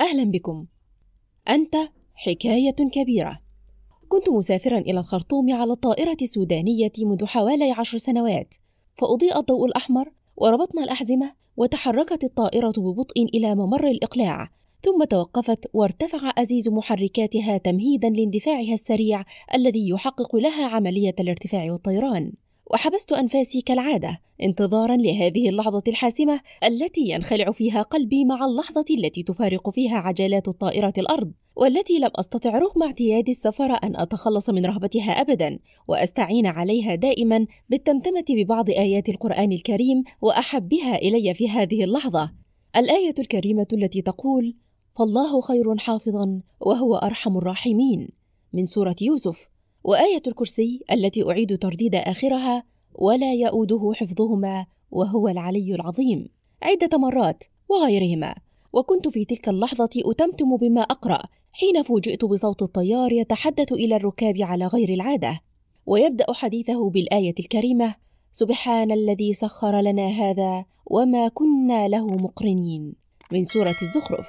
أهلا بكم أنت حكاية كبيرة كنت مسافرا إلى الخرطوم على الطائرة السودانية منذ حوالي عشر سنوات فأضيء الضوء الأحمر وربطنا الأحزمة وتحركت الطائرة ببطء إلى ممر الإقلاع ثم توقفت وارتفع أزيز محركاتها تمهيدا لاندفاعها السريع الذي يحقق لها عملية الارتفاع والطيران وحبست أنفاسي كالعادة انتظارا لهذه اللحظة الحاسمة التي ينخلع فيها قلبي مع اللحظة التي تفارق فيها عجلات الطائرة الأرض والتي لم أستطع رغم اعتيادي السفر أن أتخلص من رهبتها أبدا وأستعين عليها دائما بالتمتمة ببعض آيات القرآن الكريم وأحبها إلي في هذه اللحظة الآية الكريمة التي تقول فالله خير حافظا وهو أرحم الراحمين من سورة يوسف وآية الكرسي التي أعيد ترديد آخرها ولا يؤوده حفظهما وهو العلي العظيم عدة مرات وغيرهما وكنت في تلك اللحظة أتمتم بما أقرأ حين فوجئت بصوت الطيار يتحدث إلى الركاب على غير العادة ويبدأ حديثه بالآية الكريمة سبحان الذي سخر لنا هذا وما كنا له مقرنين من سورة الزخرف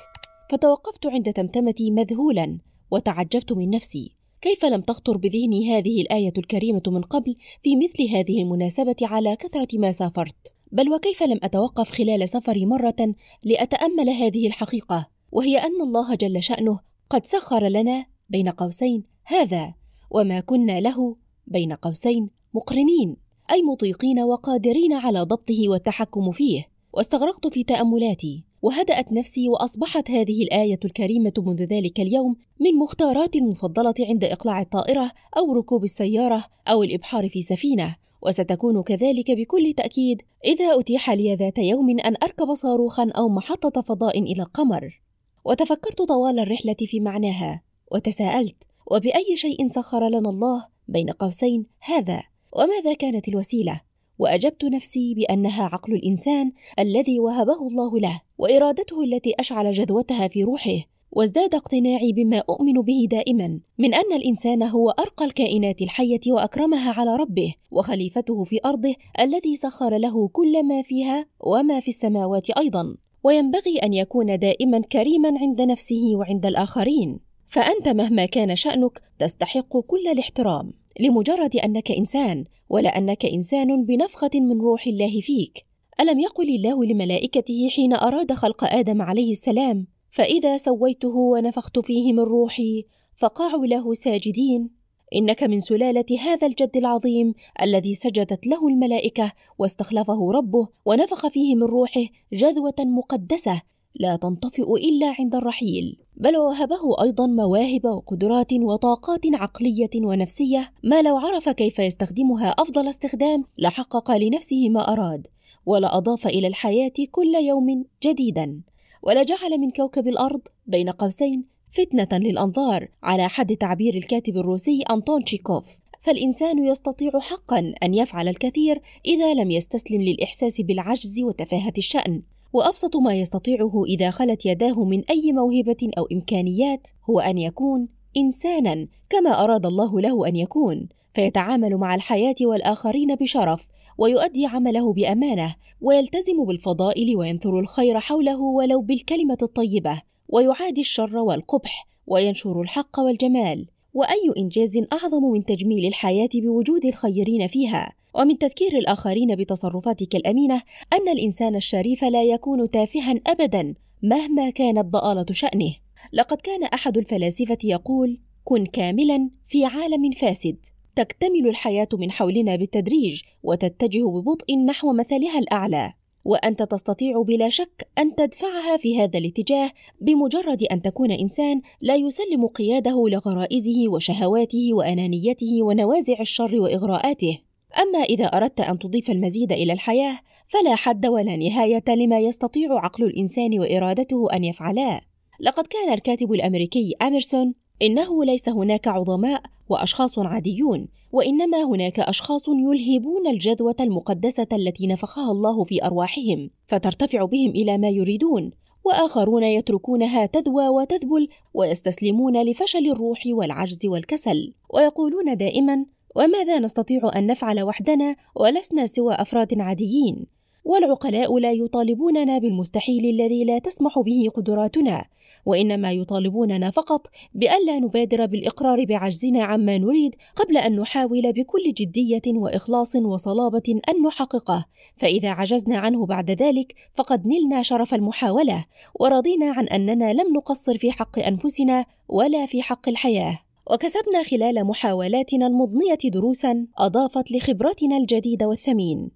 فتوقفت عند تمتمتي مذهولا وتعجبت من نفسي كيف لم تخطر بذهني هذه الآية الكريمة من قبل في مثل هذه المناسبة على كثرة ما سافرت؟ بل وكيف لم أتوقف خلال سفري مرة لأتأمل هذه الحقيقة وهي أن الله جل شأنه قد سخر لنا بين قوسين هذا وما كنا له بين قوسين مقرنين أي مطيقين وقادرين على ضبطه والتحكم فيه واستغرقت في تاملاتي وهدات نفسي واصبحت هذه الايه الكريمه منذ ذلك اليوم من مختاراتي المفضله عند اقلاع الطائره او ركوب السياره او الابحار في سفينه وستكون كذلك بكل تاكيد اذا اتيح لي ذات يوم ان اركب صاروخا او محطه فضاء الى القمر وتفكرت طوال الرحله في معناها وتساءلت وباي شيء سخر لنا الله بين قوسين هذا وماذا كانت الوسيله واجبت نفسي بانها عقل الانسان الذي وهبه الله له وارادته التي اشعل جذوتها في روحه وازداد اقتناعي بما اؤمن به دائما من ان الانسان هو ارقى الكائنات الحيه واكرمها على ربه وخليفته في ارضه الذي سخر له كل ما فيها وما في السماوات ايضا وينبغي ان يكون دائما كريما عند نفسه وعند الاخرين فانت مهما كان شانك تستحق كل الاحترام لمجرد أنك إنسان ولا أنك إنسان بنفخة من روح الله فيك ألم يقل الله لملائكته حين أراد خلق آدم عليه السلام فإذا سويته ونفخت فيه من روحي فقعوا له ساجدين إنك من سلالة هذا الجد العظيم الذي سجدت له الملائكة واستخلفه ربه ونفخ فيه من روحه جذوة مقدسة لا تنطفئ إلا عند الرحيل بل وهبه أيضا مواهب وقدرات وطاقات عقلية ونفسية ما لو عرف كيف يستخدمها أفضل استخدام لحقق لنفسه ما أراد ولأضاف إلى الحياة كل يوم جديدا ولجعل من كوكب الأرض بين قوسين فتنة للأنظار على حد تعبير الكاتب الروسي أنطون تشيكوف فالإنسان يستطيع حقا أن يفعل الكثير إذا لم يستسلم للإحساس بالعجز وتفاهة الشأن وأبسط ما يستطيعه إذا خلت يداه من أي موهبة أو إمكانيات هو أن يكون إنسانا كما أراد الله له أن يكون فيتعامل مع الحياة والآخرين بشرف ويؤدي عمله بأمانة ويلتزم بالفضائل وينثر الخير حوله ولو بالكلمة الطيبة ويعادي الشر والقبح وينشر الحق والجمال واي انجاز اعظم من تجميل الحياه بوجود الخيرين فيها ومن تذكير الآخرين بتصرفاتك الأمينة أن الإنسان الشريف لا يكون تافها أبدا مهما كانت ضآلة شأنه لقد كان أحد الفلاسفة يقول كن كاملا في عالم فاسد تكتمل الحياة من حولنا بالتدريج وتتجه ببطء نحو مثلها الأعلى وأنت تستطيع بلا شك أن تدفعها في هذا الاتجاه بمجرد أن تكون إنسان لا يسلم قياده لغرائزه وشهواته وأنانيته ونوازع الشر وإغراءاته أما إذا أردت أن تضيف المزيد إلى الحياة فلا حد ولا نهاية لما يستطيع عقل الإنسان وإرادته أن يفعلاه لقد كان الكاتب الأمريكي أميرسون إنه ليس هناك عظماء وأشخاص عاديون وإنما هناك أشخاص يلهبون الجذوة المقدسة التي نفخها الله في أرواحهم فترتفع بهم إلى ما يريدون واخرون يتركونها تذوى وتذبل ويستسلمون لفشل الروح والعجز والكسل ويقولون دائما وماذا نستطيع أن نفعل وحدنا ولسنا سوى أفراد عاديين؟ والعقلاء لا يطالبوننا بالمستحيل الذي لا تسمح به قدراتنا وانما يطالبوننا فقط بالا نبادر بالاقرار بعجزنا عما نريد قبل ان نحاول بكل جديه واخلاص وصلابه ان نحققه فاذا عجزنا عنه بعد ذلك فقد نلنا شرف المحاوله ورضينا عن اننا لم نقصر في حق انفسنا ولا في حق الحياه وكسبنا خلال محاولاتنا المضنية دروسا أضافت لخبرتنا الجديدة والثمين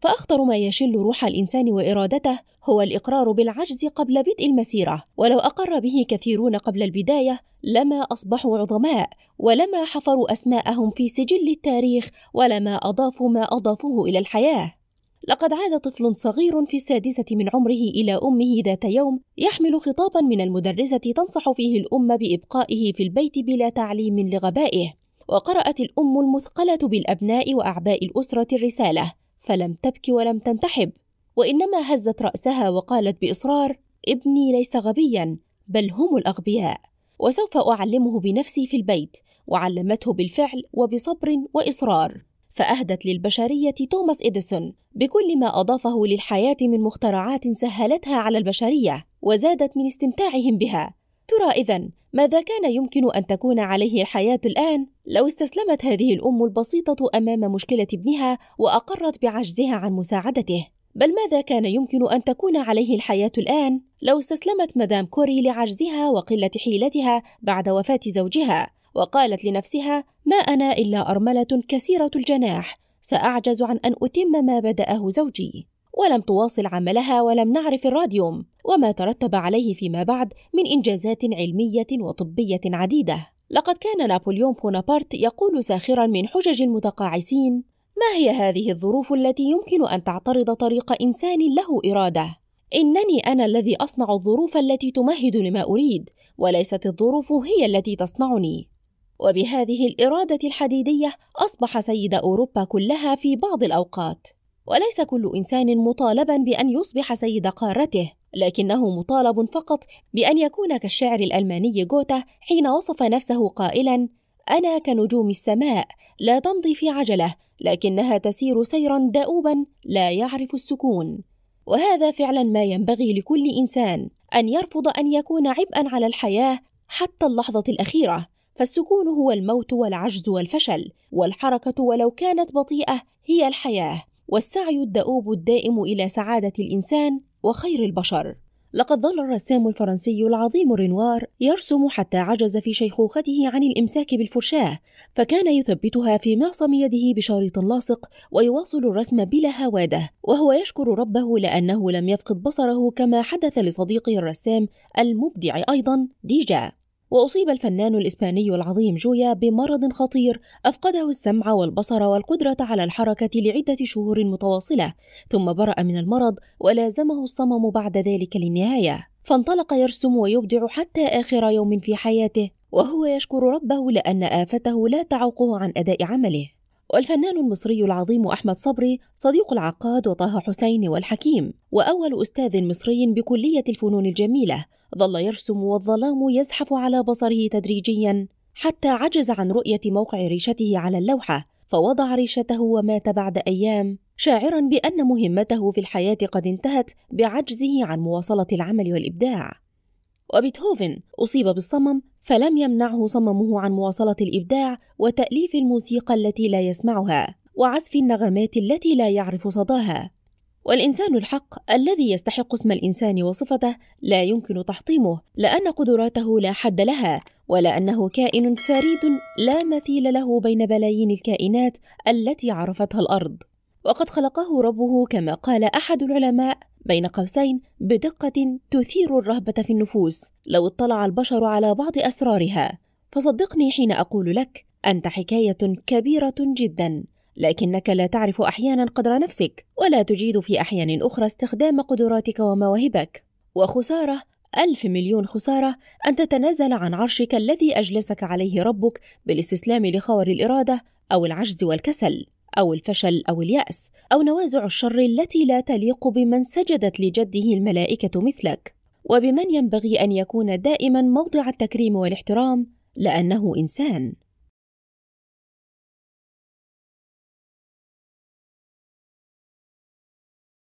فأخطر ما يشل روح الإنسان وإرادته هو الإقرار بالعجز قبل بدء المسيرة، ولو أقر به كثيرون قبل البداية لما أصبحوا عظماء، ولما حفروا أسماءهم في سجل التاريخ، ولما أضافوا ما أضافوه إلى الحياة. لقد عاد طفل صغير في السادسة من عمره إلى أمه ذات يوم يحمل خطابا من المدرسة تنصح فيه الأم بإبقائه في البيت بلا تعليم لغبائه وقرأت الأم المثقلة بالأبناء وأعباء الأسرة الرسالة فلم تبكي ولم تنتحب وإنما هزت رأسها وقالت بإصرار ابني ليس غبيا بل هم الأغبياء وسوف أعلمه بنفسي في البيت وعلمته بالفعل وبصبر وإصرار فأهدت للبشرية توماس إديسون بكل ما أضافه للحياة من مخترعات سهلتها على البشرية وزادت من استمتاعهم بها ترى إذا ماذا كان يمكن أن تكون عليه الحياة الآن لو استسلمت هذه الأم البسيطة أمام مشكلة ابنها وأقرت بعجزها عن مساعدته بل ماذا كان يمكن أن تكون عليه الحياة الآن لو استسلمت مدام كوري لعجزها وقلة حيلتها بعد وفاة زوجها وقالت لنفسها ما أنا إلا أرملة كثيره الجناح سأعجز عن أن أتم ما بدأه زوجي ولم تواصل عملها ولم نعرف الراديوم وما ترتب عليه فيما بعد من إنجازات علمية وطبية عديدة لقد كان نابليون بونابرت يقول ساخرا من حجج المتقاعسين ما هي هذه الظروف التي يمكن أن تعترض طريق إنسان له إرادة؟ إنني أنا الذي أصنع الظروف التي تمهد لما أريد وليست الظروف هي التي تصنعني وبهذه الإرادة الحديدية أصبح سيد أوروبا كلها في بعض الأوقات وليس كل إنسان مطالبا بأن يصبح سيد قارته لكنه مطالب فقط بأن يكون كالشعر الألماني جوتا حين وصف نفسه قائلا أنا كنجوم السماء لا تمضي في عجلة لكنها تسير سيرا دؤوبا لا يعرف السكون وهذا فعلا ما ينبغي لكل إنسان أن يرفض أن يكون عبئا على الحياة حتى اللحظة الأخيرة فالسكون هو الموت والعجز والفشل والحركه ولو كانت بطيئه هي الحياه والسعي الدؤوب الدائم الى سعاده الانسان وخير البشر لقد ظل الرسام الفرنسي العظيم رينوار يرسم حتى عجز في شيخوخته عن الامساك بالفرشاه فكان يثبتها في معصم يده بشريط لاصق ويواصل الرسم بلا هواده وهو يشكر ربه لانه لم يفقد بصره كما حدث لصديقه الرسام المبدع ايضا ديجا وأصيب الفنان الإسباني العظيم جويا بمرض خطير أفقده السمع والبصر والقدرة على الحركة لعدة شهور متواصلة، ثم برأ من المرض ولازمه الصمم بعد ذلك للنهاية، فانطلق يرسم ويبدع حتى آخر يوم في حياته، وهو يشكر ربه لأن آفته لا تعوقه عن أداء عمله. والفنان المصري العظيم أحمد صبري صديق العقاد وطه حسين والحكيم وأول أستاذ مصري بكلية الفنون الجميلة ظل يرسم والظلام يزحف على بصره تدريجيا حتى عجز عن رؤية موقع ريشته على اللوحة فوضع ريشته ومات بعد أيام شاعرا بأن مهمته في الحياة قد انتهت بعجزه عن مواصلة العمل والإبداع وبيتهوفن أصيب بالصمم فلم يمنعه صممه عن مواصلة الإبداع وتأليف الموسيقى التي لا يسمعها وعزف النغمات التي لا يعرف صداها والإنسان الحق الذي يستحق اسم الإنسان وصفته لا يمكن تحطيمه لأن قدراته لا حد لها ولا أنه كائن فريد لا مثيل له بين بلايين الكائنات التي عرفتها الأرض وقد خلقه ربه كما قال أحد العلماء بين قوسين بدقة تثير الرهبة في النفوس لو اطلع البشر على بعض أسرارها فصدقني حين أقول لك أنت حكاية كبيرة جدا لكنك لا تعرف أحيانا قدر نفسك ولا تجيد في أحيان أخرى استخدام قدراتك ومواهبك وخسارة ألف مليون خسارة أن تتنازل عن عرشك الذي أجلسك عليه ربك بالاستسلام لخور الإرادة أو العجز والكسل أو الفشل أو اليأس أو نوازع الشر التي لا تليق بمن سجدت لجده الملائكة مثلك وبمن ينبغي أن يكون دائما موضع التكريم والاحترام لأنه إنسان